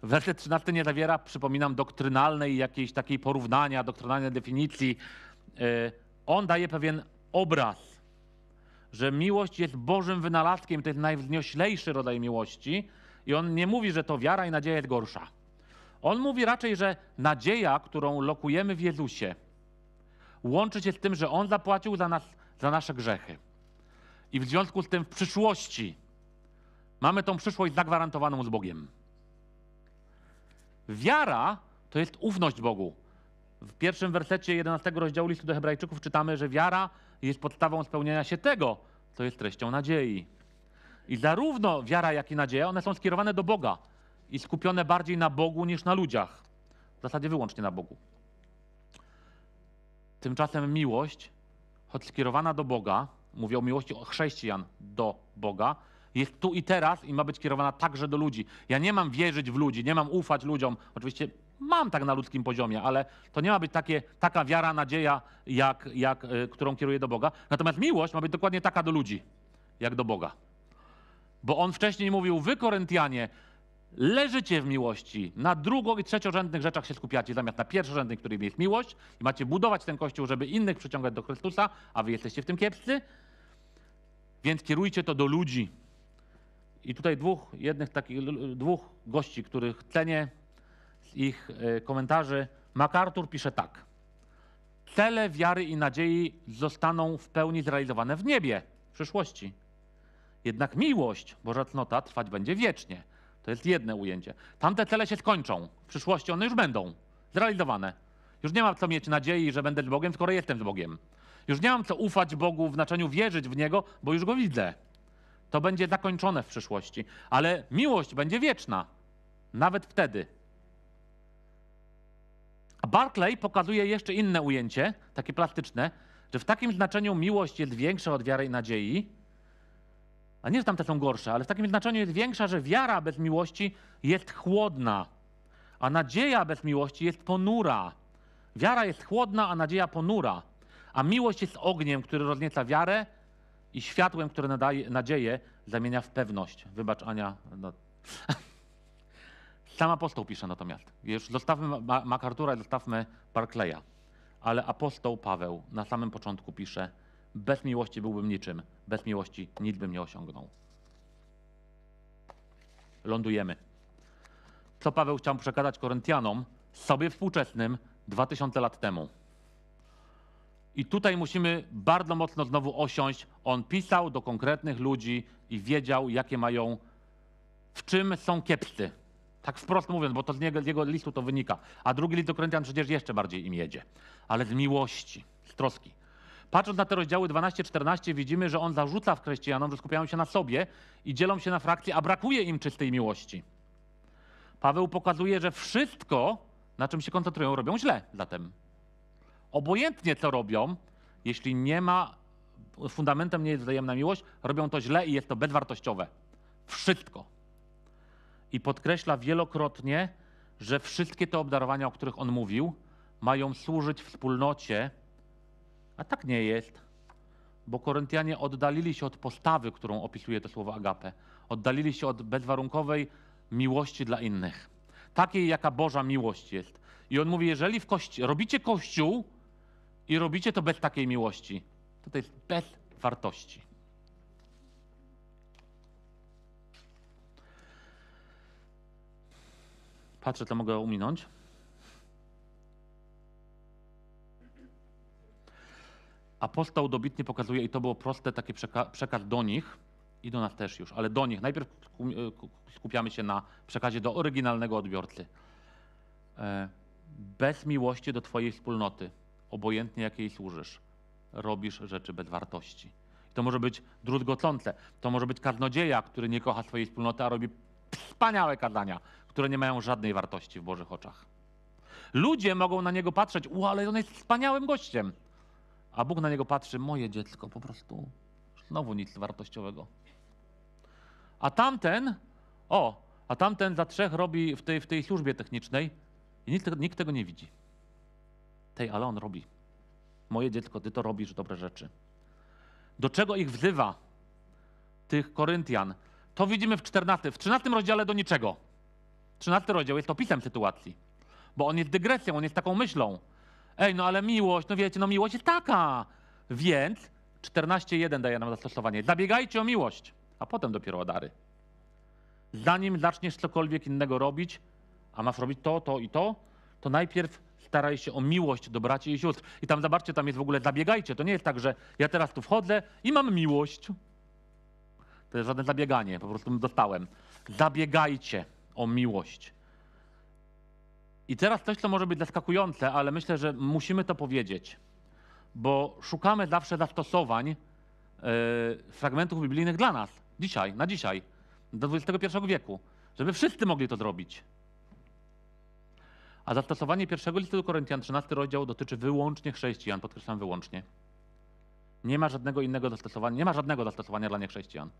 Werset 13 nie zawiera, przypominam, doktrynalnej jakiejś takiej porównania, doktrynalnej definicji. Y, on daje pewien obraz, że miłość jest Bożym wynalazkiem, to jest najwznioślejszy rodzaj miłości, i on nie mówi, że to wiara i nadzieja jest gorsza. On mówi raczej, że nadzieja, którą lokujemy w Jezusie, łączy się z tym, że On zapłacił za nas, za nasze grzechy. I w związku z tym w przyszłości mamy tą przyszłość zagwarantowaną z Bogiem. Wiara to jest ufność Bogu. W pierwszym wersecie 11 rozdziału listu do Hebrajczyków czytamy, że wiara jest podstawą spełnienia się tego, co jest treścią nadziei. I zarówno wiara, jak i nadzieja, one są skierowane do Boga i skupione bardziej na Bogu niż na ludziach. W zasadzie wyłącznie na Bogu. Tymczasem miłość, choć skierowana do Boga, mówię o miłości chrześcijan do Boga, jest tu i teraz i ma być kierowana także do ludzi. Ja nie mam wierzyć w ludzi, nie mam ufać ludziom. Oczywiście mam tak na ludzkim poziomie, ale to nie ma być takie, taka wiara, nadzieja, jak, jak, y, którą kieruję do Boga. Natomiast miłość ma być dokładnie taka do ludzi, jak do Boga. Bo on wcześniej mówił, wy Koryntianie, leżycie w miłości. Na drugo- i trzeciorzędnych rzeczach się skupiacie, zamiast na pierwszorzędnych, którym jest miłość. I macie budować ten kościół, żeby innych przyciągać do Chrystusa, a wy jesteście w tym kiepscy. Więc kierujcie to do ludzi. I tutaj dwóch, jednych takich, dwóch gości, których cenię z ich e, komentarzy. MacArthur pisze tak. Cele wiary i nadziei zostaną w pełni zrealizowane w niebie w przyszłości jednak miłość, Boża cnota, trwać będzie wiecznie. To jest jedno ujęcie. Tamte cele się skończą. W przyszłości one już będą zrealizowane. Już nie mam co mieć nadziei, że będę z Bogiem, skoro jestem z Bogiem. Już nie mam co ufać Bogu w znaczeniu wierzyć w Niego, bo już Go widzę. To będzie zakończone w przyszłości. Ale miłość będzie wieczna. Nawet wtedy. A Barclay pokazuje jeszcze inne ujęcie, takie plastyczne, że w takim znaczeniu miłość jest większa od wiary i nadziei, a nie, że tamte są gorsze, ale w takim znaczeniu jest większa, że wiara bez miłości jest chłodna, a nadzieja bez miłości jest ponura. Wiara jest chłodna, a nadzieja ponura. A miłość jest ogniem, który roznieca wiarę i światłem, które nadaje nadzieję, zamienia w pewność. Wybacz, Ania. No. *laughs* Sam apostoł pisze natomiast. Już zostawmy MacArthur'a i zostawmy Barclaya. Ale apostoł Paweł na samym początku pisze, bez miłości byłbym niczym. Bez miłości nic bym nie osiągnął. Lądujemy. Co Paweł chciał przekazać Koryntianom, sobie współczesnym, 2000 lat temu. I tutaj musimy bardzo mocno znowu osiąść. On pisał do konkretnych ludzi i wiedział, jakie mają, w czym są kiepscy. Tak wprost mówiąc, bo to z, z jego listu to wynika. A drugi list do Koryntian przecież jeszcze bardziej im jedzie. Ale z miłości, z troski. Patrząc na te rozdziały 12-14 widzimy, że on zarzuca w chrześcijanom, że skupiają się na sobie i dzielą się na frakcje, a brakuje im czystej miłości. Paweł pokazuje, że wszystko, na czym się koncentrują, robią źle zatem. Obojętnie co robią, jeśli nie ma, fundamentem nie jest wzajemna miłość, robią to źle i jest to bezwartościowe. Wszystko. I podkreśla wielokrotnie, że wszystkie te obdarowania, o których on mówił, mają służyć wspólnocie, a tak nie jest, bo Koryntianie oddalili się od postawy, którą opisuje to słowo agape. Oddalili się od bezwarunkowej miłości dla innych, takiej jaka Boża miłość jest. I on mówi, jeżeli w kości robicie kościół i robicie to bez takiej miłości, to to jest bez wartości. Patrzę, to mogę ominąć. apostoł dobitnie pokazuje, i to było proste, taki przeka przekaz do nich i do nas też już, ale do nich. Najpierw skupiamy się na przekazie do oryginalnego odbiorcy. E, bez miłości do Twojej wspólnoty, obojętnie jakiej służysz, robisz rzeczy bez wartości. to może być druzgocące, to może być kaznodzieja, który nie kocha swojej wspólnoty, a robi wspaniałe kazania, które nie mają żadnej wartości w Bożych oczach. Ludzie mogą na niego patrzeć, u, ale on jest wspaniałym gościem. A Bóg na niego patrzy, moje dziecko, po prostu znowu nic wartościowego. A tamten, o, a tamten za trzech robi w tej, w tej służbie technicznej i nikt, nikt tego nie widzi. Tej, ale on robi. Moje dziecko, ty to robisz dobre rzeczy. Do czego ich wzywa, tych Koryntian? To widzimy w 14, w 13 rozdziale do niczego. 13 rozdział jest opisem sytuacji, bo on jest dygresją, on jest taką myślą. Ej, no ale miłość, no wiecie, no miłość jest taka. Więc 14.1 daje nam zastosowanie. Zabiegajcie o miłość, a potem dopiero o dary. Zanim zaczniesz cokolwiek innego robić, a masz robić to, to i to, to najpierw staraj się o miłość do braci i sióstr. I tam zobaczcie, tam jest w ogóle zabiegajcie. To nie jest tak, że ja teraz tu wchodzę i mam miłość. To jest żadne zabieganie, po prostu dostałem. Zabiegajcie o miłość. I teraz coś, co może być zaskakujące, ale myślę, że musimy to powiedzieć, bo szukamy zawsze zastosowań yy, fragmentów biblijnych dla nas, dzisiaj, na dzisiaj, do XXI wieku, żeby wszyscy mogli to zrobić. A zastosowanie pierwszego listu do Koryntian, 13 rozdział, dotyczy wyłącznie chrześcijan, podkreślam wyłącznie. Nie ma żadnego innego zastosowania, nie ma żadnego zastosowania dla niechrześcijan.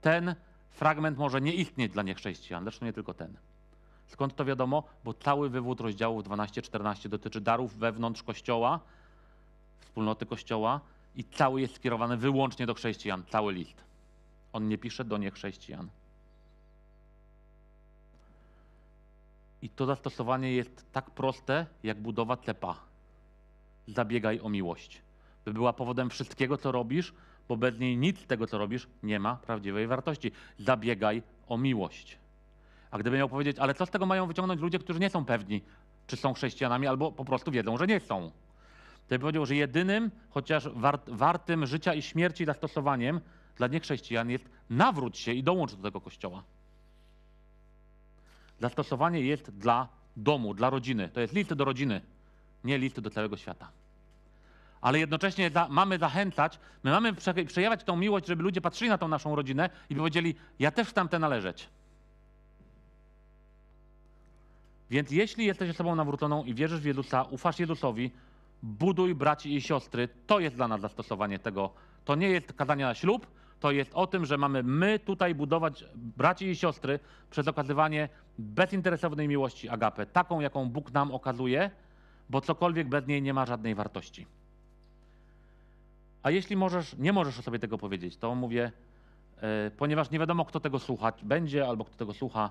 Ten fragment może nie istnieć dla niechrześcijan, zresztą nie tylko ten. Skąd to wiadomo? Bo cały wywód rozdziałów 12-14 dotyczy darów wewnątrz Kościoła, wspólnoty Kościoła i cały jest skierowany wyłącznie do chrześcijan, cały list. On nie pisze do niechrześcijan. I to zastosowanie jest tak proste, jak budowa cepa. Zabiegaj o miłość. By była powodem wszystkiego, co robisz, bo bez niej nic z tego, co robisz, nie ma prawdziwej wartości. Zabiegaj o miłość. A gdyby miał powiedzieć, ale co z tego mają wyciągnąć ludzie, którzy nie są pewni, czy są chrześcijanami, albo po prostu wiedzą, że nie są. To by powiedział, że jedynym, chociaż wartym życia i śmierci zastosowaniem dla niechrześcijan jest nawróć się i dołącz do tego kościoła. Zastosowanie jest dla domu, dla rodziny. To jest list do rodziny, nie list do całego świata. Ale jednocześnie za, mamy zachęcać, my mamy przejawiać tą miłość, żeby ludzie patrzyli na tą naszą rodzinę i powiedzieli, ja też tam tę należeć. Więc jeśli jesteś osobą nawróconą i wierzysz w Jezusa, ufasz Jezusowi, buduj braci i siostry. To jest dla nas zastosowanie tego. To nie jest kazanie na ślub, to jest o tym, że mamy my tutaj budować braci i siostry przez okazywanie bezinteresownej miłości agapę, taką jaką Bóg nam okazuje, bo cokolwiek bez niej nie ma żadnej wartości. A jeśli możesz, nie możesz o sobie tego powiedzieć, to mówię, e, ponieważ nie wiadomo, kto tego słuchać będzie albo kto tego słucha,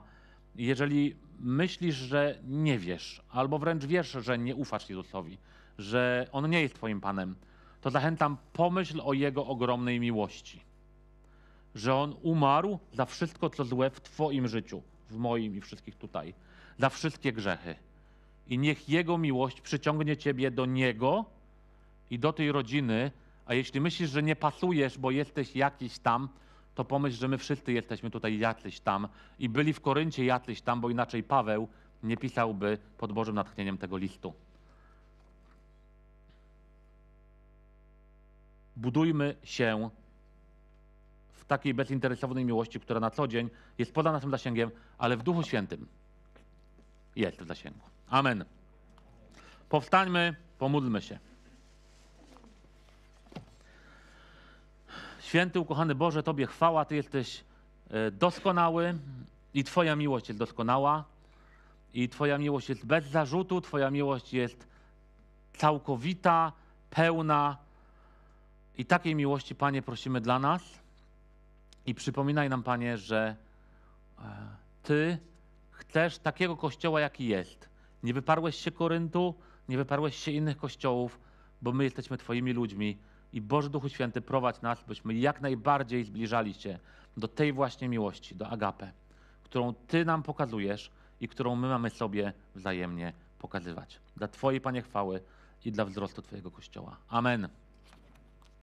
jeżeli myślisz, że nie wiesz, albo wręcz wiesz, że nie ufasz Jezusowi, że On nie jest Twoim Panem, to zachęcam pomyśl o Jego ogromnej miłości. Że On umarł za wszystko, co złe w Twoim życiu, w moim i wszystkich tutaj, za wszystkie grzechy. I niech Jego miłość przyciągnie Ciebie do Niego i do tej rodziny, a jeśli myślisz, że nie pasujesz, bo jesteś jakiś tam, to pomyśl, że my wszyscy jesteśmy tutaj jacyś tam i byli w Koryncie jacyś tam, bo inaczej Paweł nie pisałby pod Bożym natchnieniem tego listu. Budujmy się w takiej bezinteresownej miłości, która na co dzień jest poza naszym zasięgiem, ale w Duchu Świętym jest w zasięgu. Amen. Powstańmy, pomódlmy się. Święty, ukochany Boże, Tobie chwała, Ty jesteś e, doskonały i Twoja miłość jest doskonała i Twoja miłość jest bez zarzutu, Twoja miłość jest całkowita, pełna. I takiej miłości, Panie, prosimy dla nas. I przypominaj nam, Panie, że e, Ty chcesz takiego kościoła, jaki jest. Nie wyparłeś się Koryntu, nie wyparłeś się innych kościołów, bo my jesteśmy Twoimi ludźmi i Boże Duchu Święty, prowadź nas, byśmy jak najbardziej zbliżali się do tej właśnie miłości, do agape, którą Ty nam pokazujesz i którą my mamy sobie wzajemnie pokazywać. Dla Twojej, Panie, chwały i dla wzrostu Twojego Kościoła. Amen.